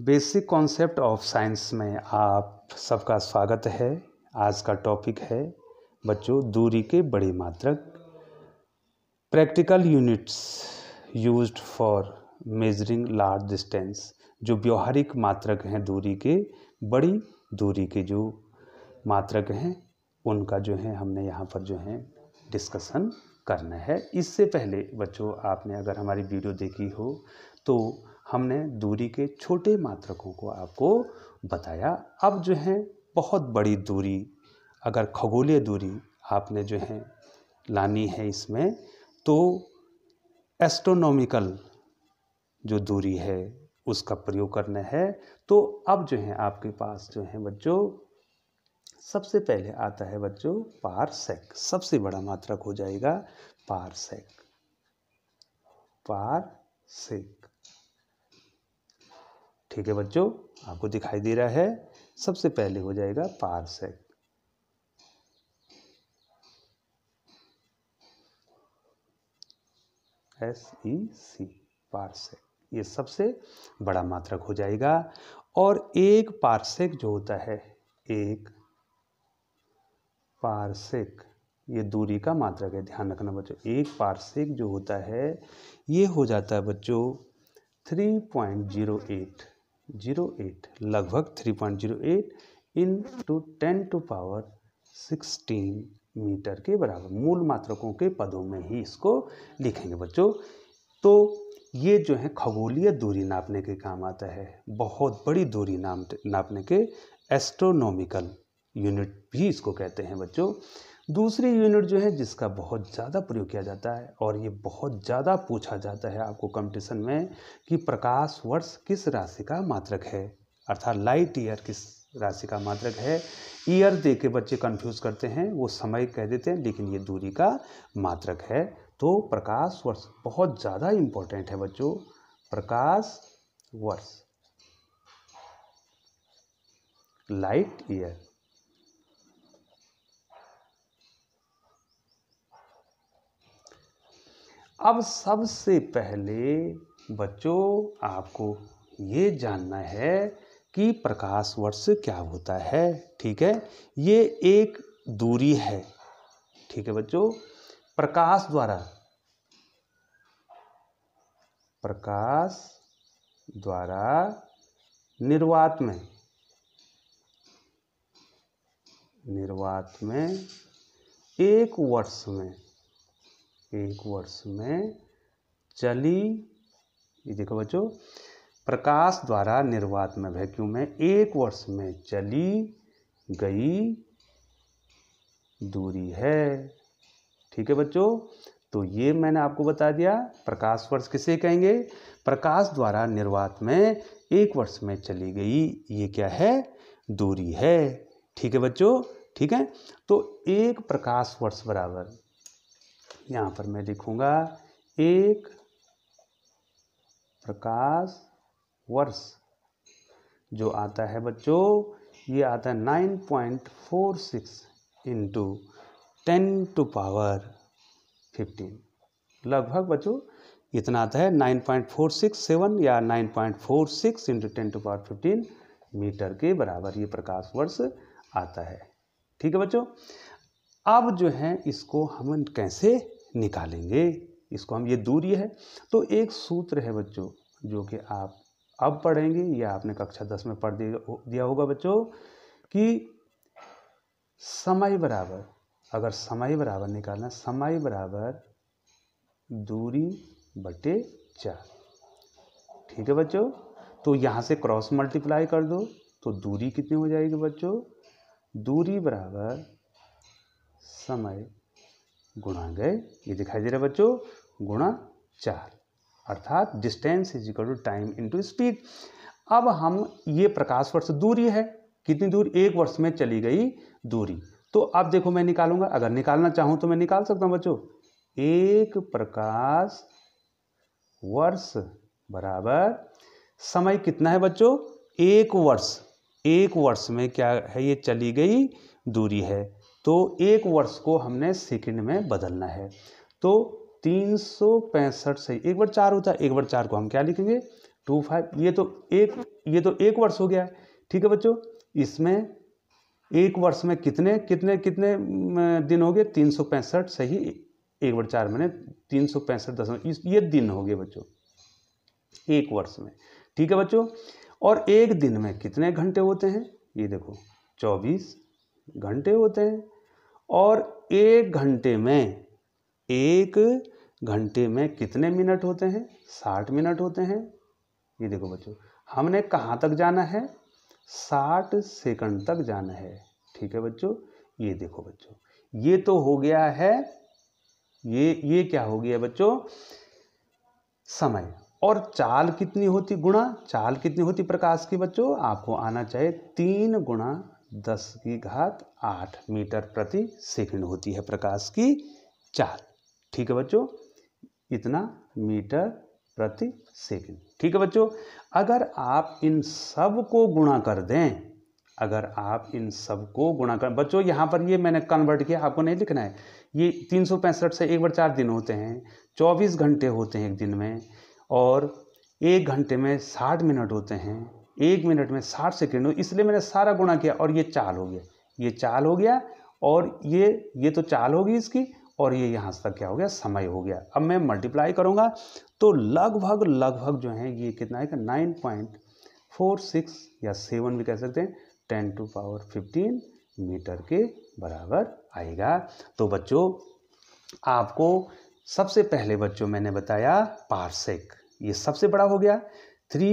basic concept of science में आप सबका स्वागत है आज का टॉपिक है बच्चों दूरी के बड़े मात्रक practical units used for measuring large distance जो व्यवहारिक मात्रक हैं दूरी के बड़ी दूरी के जो मात्रक हैं उनका जो है हमने यहाँ पर जो है डिस्कशन करना है इससे पहले बच्चों आपने अगर हमारी वीडियो देखी हो तो हमने दूरी के छोटे मात्रकों को आपको बताया अब जो है बहुत बड़ी दूरी अगर खगोलीय दूरी आपने जो है लानी है इसमें तो एस्ट्रोनॉमिकल जो दूरी है उसका प्रयोग करना है तो अब जो है आपके पास जो है बच्चों सबसे पहले आता है बच्चों पारसेक सबसे बड़ा मात्रक हो जाएगा पारसेक पारसेक ठीक है बच्चों आपको दिखाई दे रहा है सबसे पहले हो जाएगा parsec S E C parsec ये सबसे बड़ा मात्रक हो जाएगा और एक पारसेक जो होता है एक पारसेक ये दूरी का मात्रक है ध्यान रखना बच्चों एक पारसेक जो होता है ये हो जाता है बच्चों three point zero eight zero eight लगभग three point zero eight into ten to power sixteen meter के बराबर मूल मात्रकों के पदों में ही इसको लिखेंगे बच्चों तो ये जो है खगोलीय दूरी नापने के काम आता है बहुत बड़ी दूरी नाप नापने के एस्ट्रोनॉमिकल यूनिट भी इसको कहते हैं बच्चों दूसरी यूनिट जो है जिसका बहुत ज़्यादा प्रयोग किया जाता है और ये बहुत ज़्यादा पूछा जाता है आपको कंपटीशन में कि प्रकाश वर्ष किस राशि का मात्रक है अर्थात लाइट ईयर किस राशि का मात्रक है ईयर दे के बच्चे कंफ्यूज करते हैं वो समय कह देते हैं लेकिन ये दूरी का मात्रक है तो प्रकाश वर्ष बहुत ज़्यादा इम्पोर्टेंट है बच्चों प्रकाश वर्ष लाइट ईयर अब सबसे पहले बच्चों आपको ये जानना है कि प्रकाश वर्ष क्या होता है ठीक है ये एक दूरी है ठीक है बच्चों प्रकाश द्वारा प्रकाश द्वारा निर्वात में निर्वात में एक वर्ष में एक वर्ष में चली ये देखो बच्चों प्रकाश द्वारा निर्वात में वैक्यूम में एक वर्ष में चली गई दूरी है ठीक है बच्चों तो ये मैंने आपको बता दिया प्रकाश वर्ष किसे कहेंगे प्रकाश द्वारा निर्वात में एक वर्ष में चली गई ये क्या है दूरी है ठीक है बच्चों ठीक है तो एक प्रकाश वर्ष बराबर यहाँ पर मैं लिखूंगा एक प्रकाश वर्ष जो आता है बच्चों ये आता है nine point four six into ten to power fifteen लगभग बच्चों इतना आता है nine point four six seven या nine point four six into ten to power fifteen meter के बराबर ये प्रकाश वर्ष आता है ठीक है बच्चों अब जो है इसको हम कैसे निकालेंगे इसको हम ये दूरी है तो एक सूत्र है बच्चों जो कि आप अब पढ़ेंगे या आपने कक्षा दस में पढ़ दिया होगा बच्चों कि समय बराबर अगर समय बराबर निकालना समय बराबर दूरी बटे चार ठीक है बच्चों तो यहाँ से क्रॉस मल्टीप्लाई कर दो तो दूरी कितनी हो जाएगी बच्चों दूरी बराबर समय गुणा गए ये दिखाई दे रहा है बच्चों गुणा चार अर्थात distance is equal to time into speed अब हम ये प्रकाश वर्ष दूरी है कितनी दूर एक वर्ष में चली गई दूरी तो अब देखो मैं निकालूंगा अगर निकालना चाहूँ तो मैं निकाल सकता हूँ बच्चों एक प्रकाश वर्ष बराबर समय कितना है बच्चों एक वर्ष एक वर्ष में क्या है ये चली गई दूरी है तो एक वर्ष को हमने सेकेंड में बदलना है तो तीन से एक बार चार होता है एक बार चार को हम क्या लिखेंगे टू फाइव ये तो एक ये तो एक वर्ष हो गया है ठीक है बच्चों इसमें एक वर्ष में कितने कितने कितने दिन हो गए तीन सौ पैंसठ सही एक बार चार मैंने तीन सौ पैंसठ दशमलव ये दिन हो गए बच्चों एक वर्ष में ठीक है बच्चों और एक दिन में कितने घंटे होते हैं ये देखो चौबीस घंटे होते हैं और एक घंटे में एक घंटे में कितने मिनट होते हैं साठ मिनट होते हैं ये देखो बच्चों हमने कहाँ तक जाना है साठ सेकंड तक जाना है ठीक है बच्चों ये देखो बच्चों ये तो हो गया है ये ये क्या हो गया बच्चों समय और चाल कितनी होती गुणा चाल कितनी होती प्रकाश की बच्चों आपको आना चाहिए तीन गुणा दस की घात आठ मीटर प्रति सेकंड होती है प्रकाश की चाल ठीक है बच्चों इतना मीटर प्रति सेकंड ठीक है बच्चों अगर आप इन सब को गुणा कर दें अगर आप इन सब को गुणा कर बच्चों यहाँ पर ये मैंने कन्वर्ट किया आपको नहीं लिखना है ये तीन सौ पैंसठ से एक बार चार दिन होते हैं चौबीस घंटे होते हैं एक दिन में और एक घंटे में साठ मिनट होते हैं एक मिनट में साठ सेकेंड हो इसलिए मैंने सारा गुणा किया और ये चाल हो गया ये चाल हो गया और ये ये तो चाल होगी इसकी और ये यहाँ तक क्या हो गया समय हो गया अब मैं मल्टीप्लाई करूँगा तो लगभग लगभग जो है ये कितना है नाइन पॉइंट फोर सिक्स या सेवन भी कह सकते हैं ten to power fifteen meter के बराबर आएगा तो बच्चों आपको सबसे पहले बच्चों मैंने बताया पार्सेक ये सबसे बड़ा हो गया three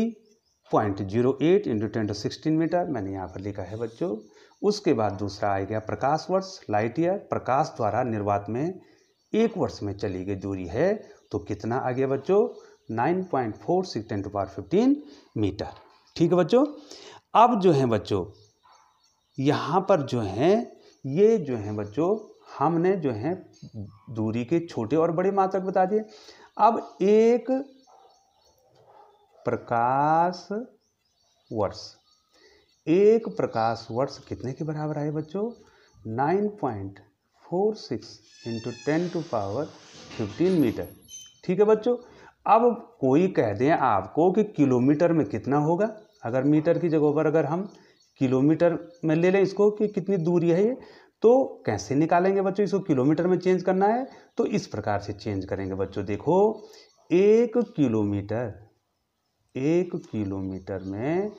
point zero eight into ten to sixteen meter मैंने यहाँ पर लिखा है बच्चों उसके बाद दूसरा आ गया प्रकाश वर्ष लाइट ईयर प्रकाश द्वारा निर्वात में एक वर्ष में चली गई दूरी है तो कितना आ गया बच्चों nine point four six ten to power fifteen meter ठीक है बच्चों अब जो है बच्चों यहाँ पर जो है ये जो है बच्चों हमने जो है दूरी के छोटे और बड़े मात्रक बता दिए अब एक प्रकाश वर्ष एक प्रकाश वर्ष कितने के बराबर आए बच्चों nine point four six into ten to power fifteen meter ठीक है बच्चों अब कोई कह दें आपको कि किलोमीटर में कितना होगा अगर मीटर की जगह पर अगर हम किलोमीटर में ले लें इसको कि कितनी दूरी है ये तो कैसे निकालेंगे बच्चों इसको किलोमीटर में चेंज करना है तो इस प्रकार से चेंज करेंगे बच्चों देखो एक किलोमीटर एक किलोमीटर में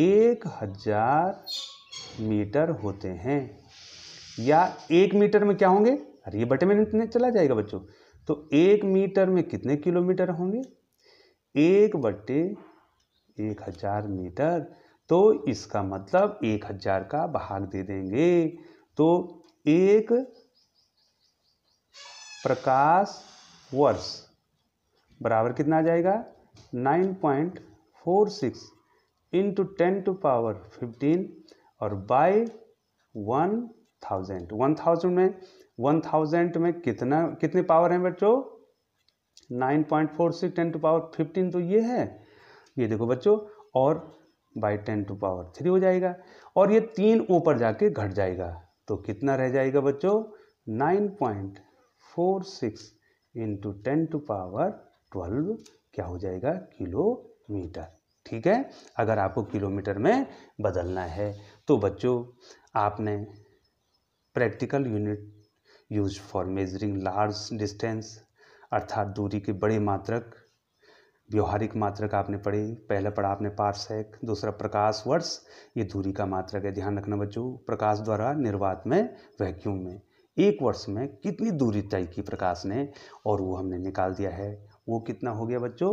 एक हजार मीटर होते हैं या एक मीटर में क्या होंगे अरे ये बटे में इतने चला जाएगा बच्चों तो एक मीटर में कितने किलोमीटर होंगे एक बटे एक हजार मीटर तो इसका मतलब एक हजार का भाग दे देंगे तो एक प्रकाश वर्ष बराबर कितना आ जाएगा nine point four six into ten to power fifteen और by one thousand one thousand में वन थाउजेंड में कितना कितने पावर हैं बच्चों nine point four six ten to power fifteen तो ये है ये देखो बच्चों और by ten to power three हो जाएगा और ये तीन ऊपर जाके घट जाएगा तो कितना रह जाएगा बच्चों nine point four six into ten to power twelve क्या हो जाएगा किलोमीटर ठीक है अगर आपको किलोमीटर में बदलना है तो बच्चों आपने practical unit use for measuring large distance अर्थात दूरी के बड़े मात्रक व्यवहारिक मात्रक आपने पढ़े पहला पढ़ा आपने पार्सैक दूसरा प्रकाश वर्ष ये दूरी का मात्रक है ध्यान रखना बच्चों प्रकाश द्वारा निर्वात में वैक्यूम में एक वर्ष में कितनी दूरी तय की प्रकाश ने और वो हमने निकाल दिया है वो कितना हो गया बच्चों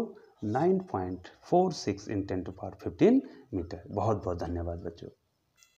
9.46 point four six in ten to power fifteen meter बहुत बहुत धन्यवाद बच्चों